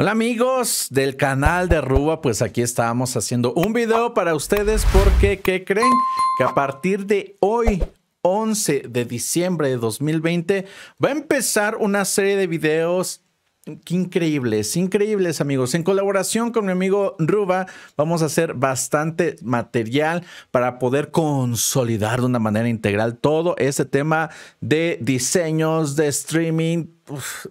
Hola amigos del canal de Ruba, pues aquí estamos haciendo un video para ustedes porque, ¿qué creen? Que a partir de hoy, 11 de diciembre de 2020, va a empezar una serie de videos increíbles, increíbles amigos. En colaboración con mi amigo Ruba vamos a hacer bastante material para poder consolidar de una manera integral todo ese tema de diseños, de streaming.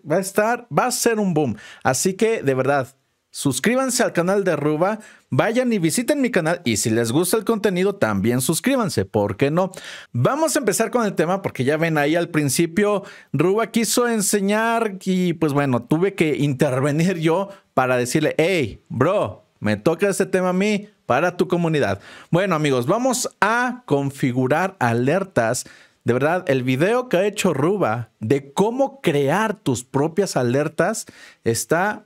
va a estar, va a ser un boom. Así que de verdad, Suscríbanse al canal de Ruba, vayan y visiten mi canal y si les gusta el contenido también suscríbanse, ¿por qué no? Vamos a empezar con el tema porque ya ven ahí al principio Ruba quiso enseñar y pues bueno, tuve que intervenir yo para decirle, hey, bro, me toca este tema a mí para tu comunidad. Bueno amigos, vamos a configurar alertas de verdad, el video que ha hecho Ruba de cómo crear tus propias alertas está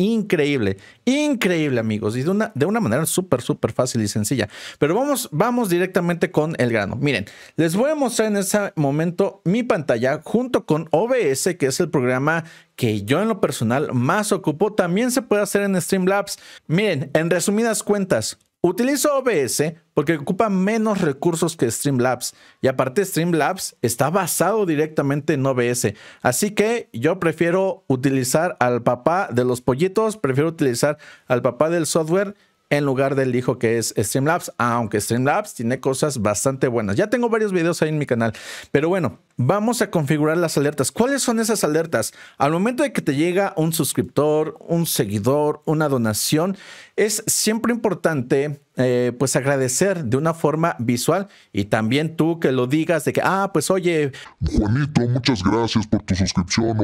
Increíble, increíble amigos, y de una, de una manera súper, súper fácil y sencilla. Pero vamos, vamos directamente con el grano. Miren, les voy a mostrar en ese momento mi pantalla junto con OBS, que es el programa que yo en lo personal más ocupo. También se puede hacer en Streamlabs. Miren, en resumidas cuentas, Utilizo OBS porque ocupa menos recursos que Streamlabs y aparte Streamlabs está basado directamente en OBS. Así que yo prefiero utilizar al papá de los pollitos, prefiero utilizar al papá del software en lugar del hijo que es Streamlabs, aunque Streamlabs tiene cosas bastante buenas. Ya tengo varios videos ahí en mi canal, pero bueno, vamos a configurar las alertas. ¿Cuáles son esas alertas? Al momento de que te llega un suscriptor, un seguidor, una donación, es siempre importante eh, pues agradecer de una forma visual y también tú que lo digas de que, ah, pues oye, Juanito, muchas gracias por tu suscripción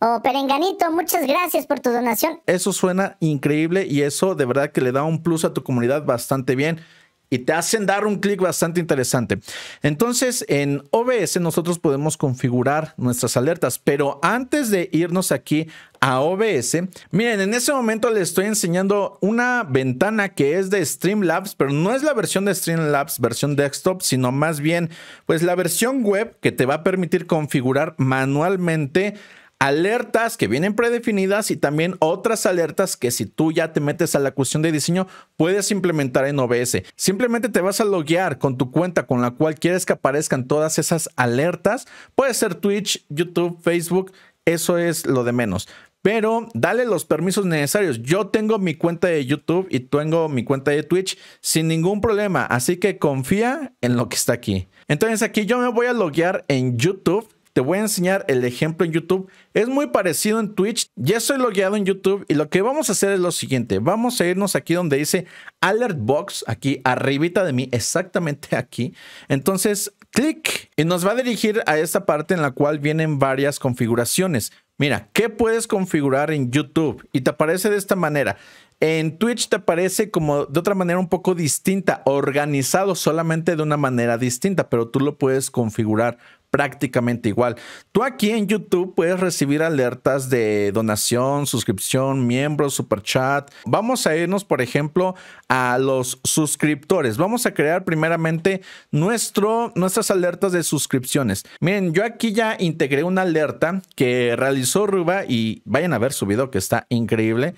o... Perenganito, muchas gracias por tu donación. Eso suena increíble y eso de verdad que le da un plus a tu comunidad bastante bien y te hacen dar un clic bastante interesante. Entonces, en OBS nosotros podemos configurar nuestras alertas, pero antes de irnos aquí a OBS, miren, en ese momento les estoy enseñando una ventana que es de Streamlabs, pero no es la versión de Streamlabs, versión desktop, sino más bien, pues la versión web que te va a permitir configurar manualmente alertas que vienen predefinidas y también otras alertas que si tú ya te metes a la cuestión de diseño puedes implementar en OBS. Simplemente te vas a loguear con tu cuenta con la cual quieres que aparezcan todas esas alertas. Puede ser Twitch, YouTube, Facebook, eso es lo de menos. Pero dale los permisos necesarios. Yo tengo mi cuenta de YouTube y tengo mi cuenta de Twitch sin ningún problema. Así que confía en lo que está aquí. Entonces aquí yo me voy a loguear en YouTube voy a enseñar el ejemplo en YouTube. Es muy parecido en Twitch. Ya estoy logueado en YouTube y lo que vamos a hacer es lo siguiente. Vamos a irnos aquí donde dice Alert Box, aquí arribita de mí, exactamente aquí. Entonces, clic y nos va a dirigir a esta parte en la cual vienen varias configuraciones. Mira, ¿qué puedes configurar en YouTube? Y te aparece de esta manera. En Twitch te aparece como de otra manera un poco distinta, organizado solamente de una manera distinta, pero tú lo puedes configurar prácticamente igual. Tú aquí en YouTube puedes recibir alertas de donación, suscripción, miembro super chat. Vamos a irnos, por ejemplo, a los suscriptores. Vamos a crear primeramente nuestro, nuestras alertas de suscripciones. Miren, yo aquí ya integré una alerta que realizó Ruba y vayan a ver su video que está increíble.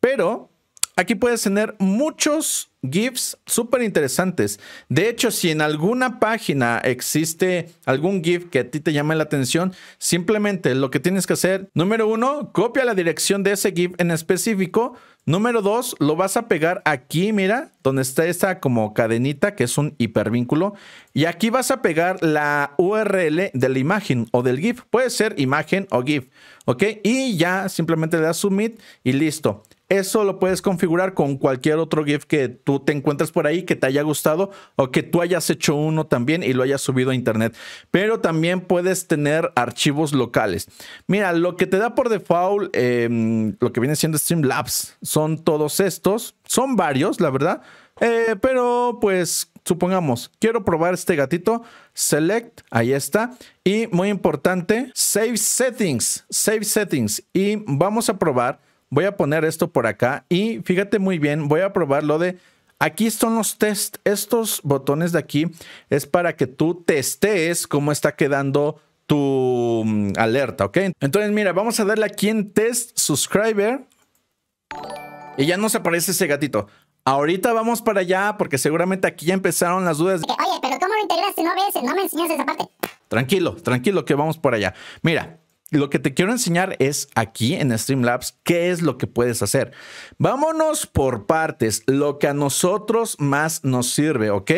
Pero Aquí puedes tener muchos GIFs súper interesantes. De hecho, si en alguna página existe algún GIF que a ti te llame la atención, simplemente lo que tienes que hacer, número uno, copia la dirección de ese GIF en específico. Número dos, lo vas a pegar aquí, mira, donde está esta como cadenita que es un hipervínculo. Y aquí vas a pegar la URL de la imagen o del GIF. Puede ser imagen o GIF, ¿ok? Y ya simplemente le das submit y listo. Eso lo puedes configurar con cualquier otro GIF que tú te encuentres por ahí que te haya gustado o que tú hayas hecho uno también y lo hayas subido a internet. Pero también puedes tener archivos locales. Mira, lo que te da por default, em, lo que viene siendo Streamlabs, son todos estos. Son varios, la verdad. Eh, pero pues supongamos, quiero probar este gatito. Select, ahí está. Y muy importante, Save Settings. Save Settings. Y vamos a probar voy a poner esto por acá y fíjate muy bien, voy a probar lo de... Aquí son los test. Estos botones de aquí es para que tú testees cómo está quedando tu mm, alerta, ¿ok? Entonces, mira, vamos a darle aquí en test subscriber. Y ya nos aparece ese gatito. Ahorita vamos para allá porque seguramente aquí ya empezaron las dudas. Oye, pero ¿cómo lo integraste? No no me esa parte. Tranquilo, tranquilo que vamos por allá. Mira, lo que te quiero enseñar es aquí en Streamlabs qué es lo que puedes hacer. Vámonos por partes, lo que a nosotros más nos sirve, ¿ok?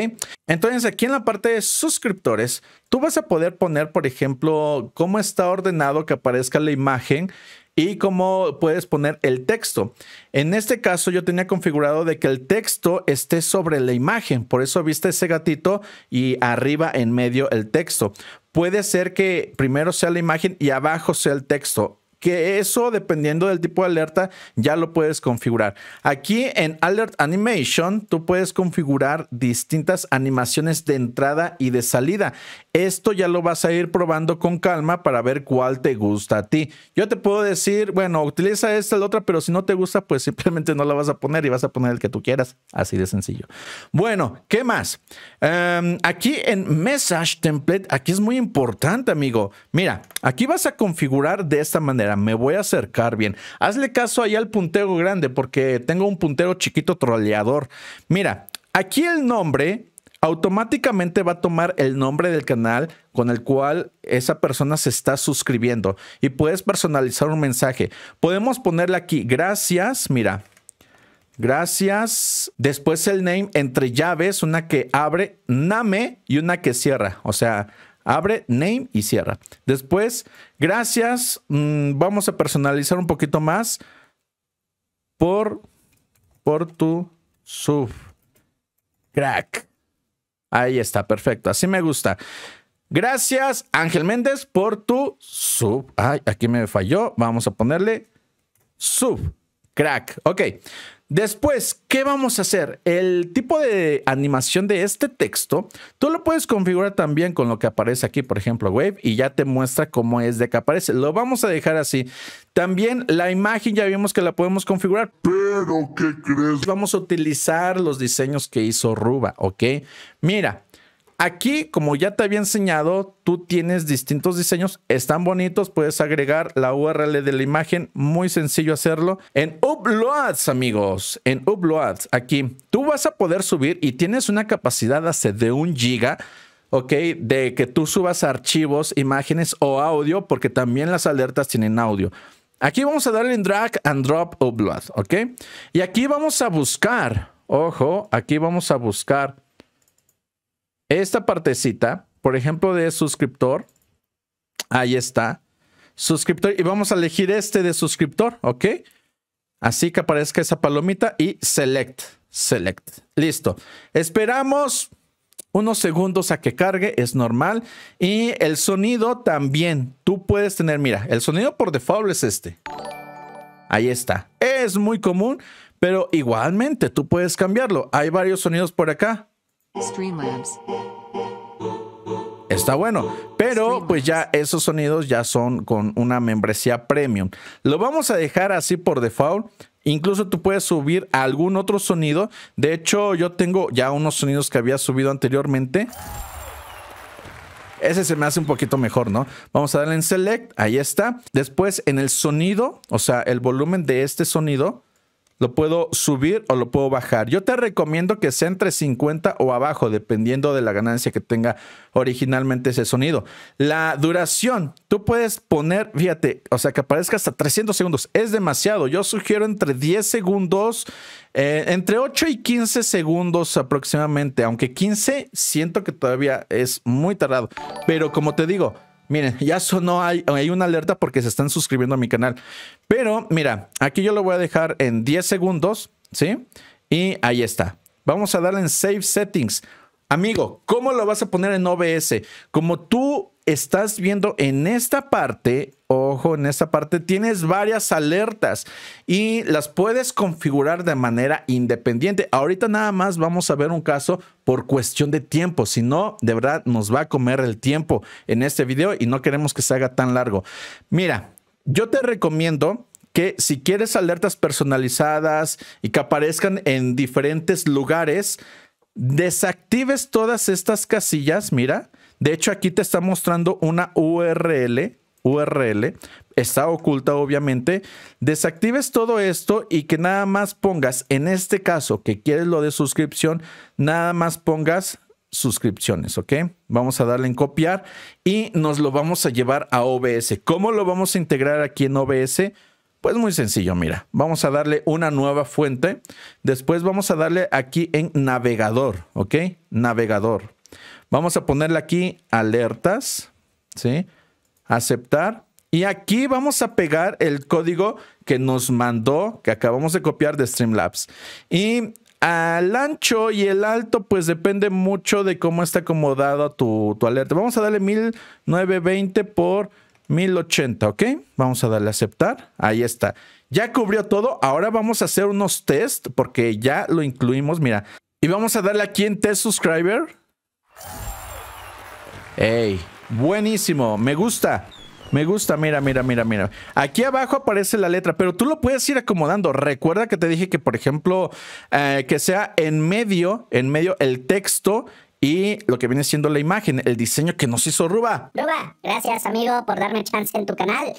Entonces aquí en la parte de suscriptores, tú vas a poder poner, por ejemplo, cómo está ordenado que aparezca la imagen y cómo puedes poner el texto. En este caso yo tenía configurado de que el texto esté sobre la imagen, por eso viste ese gatito y arriba en medio el texto. Puede ser que primero sea la imagen y abajo sea el texto que eso dependiendo del tipo de alerta ya lo puedes configurar. Aquí en Alert Animation tú puedes configurar distintas animaciones de entrada y de salida. Esto ya lo vas a ir probando con calma para ver cuál te gusta a ti. Yo te puedo decir, bueno, utiliza esta, la otra, pero si no te gusta, pues simplemente no la vas a poner y vas a poner el que tú quieras. Así de sencillo. Bueno, ¿qué más? Em, aquí en Message Template, aquí es muy importante, amigo. Mira, aquí vas a configurar de esta manera. Me voy a acercar bien. Hazle caso ahí al puntero grande porque tengo un puntero chiquito troleador. Mira, aquí el nombre automáticamente va a tomar el nombre del canal con el cual esa persona se está suscribiendo y puedes personalizar un mensaje. Podemos ponerle aquí, gracias, mira, gracias, después el name entre llaves, una que abre, name y una que cierra, o sea, abre, name y cierra. Después, gracias, mm, vamos a personalizar un poquito más por, por tu sub. Crack. Ahí está, perfecto. Así me gusta. Gracias, Ángel Méndez, por tu sub. Ay, aquí me falló. Vamos a ponerle sub. Crack. Ok. Después, ¿qué vamos a hacer? El tipo de animación de este texto, tú lo puedes configurar también con lo que aparece aquí, por ejemplo, Wave, y ya te muestra cómo es de que aparece. Lo vamos a dejar así. También la imagen ya vimos que la podemos configurar. Pero, ¿qué crees? Vamos a utilizar los diseños que hizo Ruba, ¿ok? Mira, Aquí, como ya te había enseñado, tú tienes distintos diseños, están bonitos, puedes agregar la URL de la imagen, muy sencillo hacerlo. En Uploads, amigos, en Uploads, aquí, tú vas a poder subir y tienes una capacidad hace de un giga. ¿ok? De que tú subas archivos, imágenes o audio, porque también las alertas tienen audio. Aquí vamos a darle en drag and drop upload, ¿ok? Y aquí vamos a buscar, ojo, aquí vamos a buscar esta partecita, por ejemplo, de suscriptor, ahí está. Suscriptor, y vamos a elegir este de suscriptor, ¿ok? Así que aparezca esa palomita y select, select. Listo. Esperamos unos segundos a que cargue, es normal. Y el sonido también, tú puedes tener, mira, el sonido por default es este. Ahí está. Es muy común, pero igualmente tú puedes cambiarlo. Hay varios sonidos por acá. Streamlabs. Está bueno, pero pues ya esos sonidos ya son con una membresía premium. Lo vamos a dejar así por default. Incluso tú puedes subir algún otro sonido. De hecho, yo tengo ya unos sonidos que había subido anteriormente. Ese se me hace un poquito mejor, ¿no? Vamos a darle en Select, ahí está. Después en el sonido, o sea, el volumen de este sonido, lo puedo subir o lo puedo bajar. Yo te recomiendo que sea entre 50 o abajo, dependiendo de la ganancia que tenga originalmente ese sonido. La duración, tú puedes poner, fíjate, o sea, que aparezca hasta 300 segundos. Es demasiado. Yo sugiero entre 10 segundos, eh, entre 8 y 15 segundos aproximadamente. Aunque 15 siento que todavía es muy tardado. Pero como te digo, Miren, ya sonó, hay, hay, una alerta porque se están suscribiendo a mi canal. Pero mira, aquí yo lo voy a dejar en 10 segundos, ¿sí? Y ahí está. Vamos a darle en Save Settings. Amigo, ¿cómo lo vas a poner en OBS? Como tú estás viendo en esta parte, ojo, en esta parte tienes varias alertas y las puedes configurar de manera independiente. Ahorita nada más vamos a ver un caso por cuestión de tiempo, si no, de verdad nos va a comer el tiempo en este video y no queremos que se haga tan largo. Mira, yo te recomiendo que si quieres alertas personalizadas y que aparezcan en diferentes lugares, desactives todas estas casillas, mira, de hecho, aquí te está mostrando una URL. URL está oculta, obviamente. Desactives todo esto y que nada más pongas, en este caso que quieres lo de suscripción, nada más pongas suscripciones, ¿ok? Vamos a darle en copiar y nos lo vamos a llevar a OBS. ¿Cómo lo vamos a integrar aquí en OBS? Pues muy sencillo, mira, vamos a darle una nueva fuente. Después vamos a darle aquí en navegador, ¿ok? Navegador. Vamos a ponerle aquí alertas, ¿sí? Aceptar. Y aquí vamos a pegar el código que nos mandó, que acabamos de copiar de Streamlabs. Y al ancho y el alto, pues depende mucho de cómo está acomodado tu, tu alerta. Vamos a darle 1920 por 1080, ¿ok? Vamos a darle a aceptar. Ahí está. Ya cubrió todo. Ahora vamos a hacer unos test porque ya lo incluimos. Mira. Y vamos a darle aquí en test subscriber. Ey, buenísimo, me gusta. Me gusta, mira, mira, mira, mira. Aquí abajo aparece la letra, pero tú lo puedes ir acomodando. Recuerda que te dije que, por ejemplo, eh, que sea en medio, en medio el texto y lo que viene siendo la imagen, el diseño que nos hizo Ruba. Ruba, gracias amigo por darme chance en tu canal.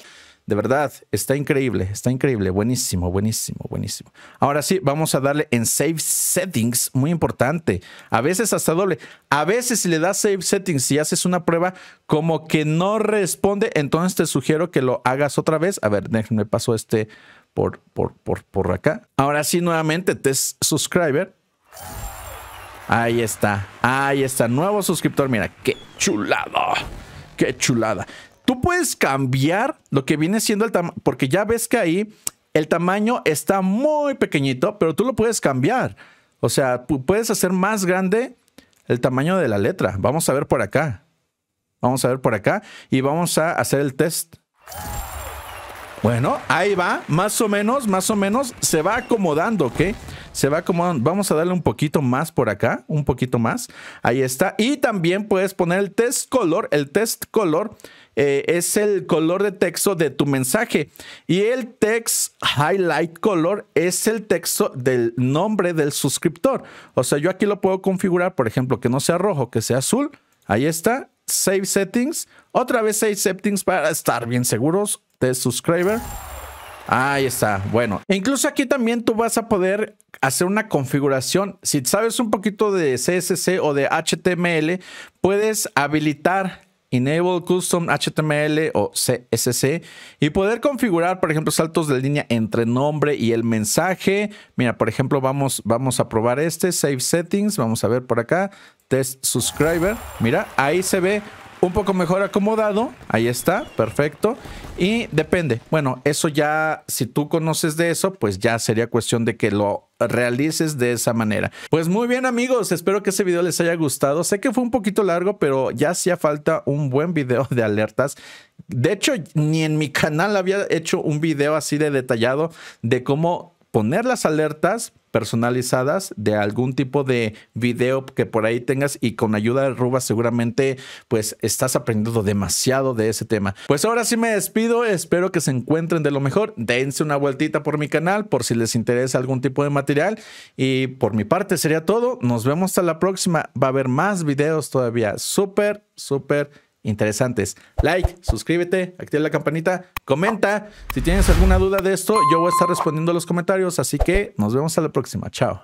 De verdad, está increíble, está increíble. Buenísimo, buenísimo, buenísimo. Ahora sí, vamos a darle en Save Settings, muy importante. A veces hasta doble. A veces si le das Save Settings y haces una prueba como que no responde, entonces te sugiero que lo hagas otra vez. A ver, déjenme paso este por, por, por, por acá. Ahora sí, nuevamente, test subscriber. Ahí está, ahí está, nuevo suscriptor. Mira, qué chulada. qué chulada. Tú puedes cambiar lo que viene siendo el tamaño, porque ya ves que ahí el tamaño está muy pequeñito, pero tú lo puedes cambiar. O sea, puedes hacer más grande el tamaño de la letra. Vamos a ver por acá. Vamos a ver por acá y vamos a hacer el test. Bueno, ahí va, más o menos, más o menos, se va acomodando, ¿ok? Se va acomodando. Vamos a darle un poquito más por acá, un poquito más. Ahí está. Y también puedes poner el test color. El test color eh, es el color de texto de tu mensaje. Y el text highlight color es el texto del nombre del suscriptor. O sea, yo aquí lo puedo configurar, por ejemplo, que no sea rojo, que sea azul. Ahí está. Save settings. Otra vez save settings para estar bien seguros Test subscriber. Ahí está, bueno. E incluso aquí también tú vas a poder hacer una configuración. Si sabes un poquito de CSS o de HTML, puedes habilitar Enable Custom HTML o CSS y poder configurar, por ejemplo, saltos de línea entre nombre y el mensaje. Mira, por ejemplo, vamos, vamos a probar este, Save Settings, vamos a ver por acá, Test Subscriber. Mira, ahí se ve un poco mejor acomodado. Ahí está, perfecto. Y depende. Bueno, eso ya, si tú conoces de eso, pues ya sería cuestión de que lo realices de esa manera. Pues muy bien amigos, espero que ese video les haya gustado. Sé que fue un poquito largo, pero ya hacía falta un buen video de alertas. De hecho, ni en mi canal había hecho un video así de detallado de cómo poner las alertas personalizadas de algún tipo de video que por ahí tengas y con ayuda de Ruba seguramente pues estás aprendiendo demasiado de ese tema. Pues ahora sí me despido, espero que se encuentren de lo mejor, dense una vueltita por mi canal por si les interesa algún tipo de material y por mi parte sería todo, nos vemos hasta la próxima, va a haber más videos todavía, súper, súper interesantes. Like, suscríbete, activa la campanita, comenta. Si tienes alguna duda de esto, yo voy a estar respondiendo los comentarios. Así que nos vemos a la próxima. Chao.